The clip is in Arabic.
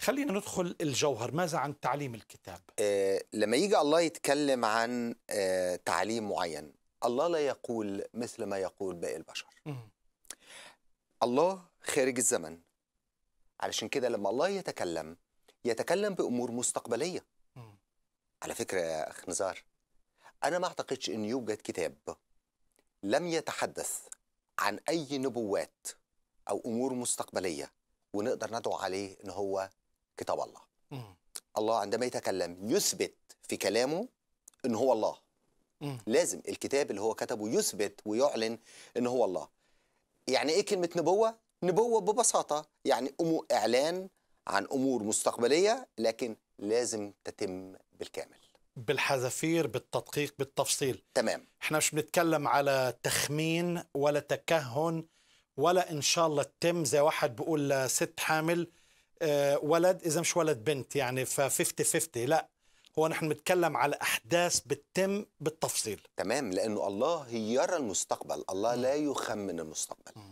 خلينا ندخل الجوهر ماذا عن تعليم الكتاب آه لما يجي الله يتكلم عن آه تعليم معين الله لا يقول مثل ما يقول باقي البشر م. الله خارج الزمن علشان كده لما الله يتكلم يتكلم بأمور مستقبلية م. على فكرة يا أخ نزار أنا ما أعتقدش أن يوجد كتاب لم يتحدث عن أي نبوات أو أمور مستقبلية ونقدر ندعو عليه ان هو كتاب الله مم. الله عندما يتكلم يثبت في كلامه ان هو الله مم. لازم الكتاب اللي هو كتبه يثبت ويعلن ان هو الله يعني ايه كلمه نبوه نبوه ببساطه يعني اعلان عن امور مستقبليه لكن لازم تتم بالكامل بالحذافير بالتدقيق بالتفصيل تمام احنا مش بنتكلم على تخمين ولا تكهن ولا ان شاء الله تتم زي واحد بيقول لست حامل آه، ولد اذا مش ولد بنت يعني ف 50 50 لا هو نحن بنتكلم على احداث بتتم بالتفصيل تمام لانه الله يرى المستقبل الله لا يخمن المستقبل م.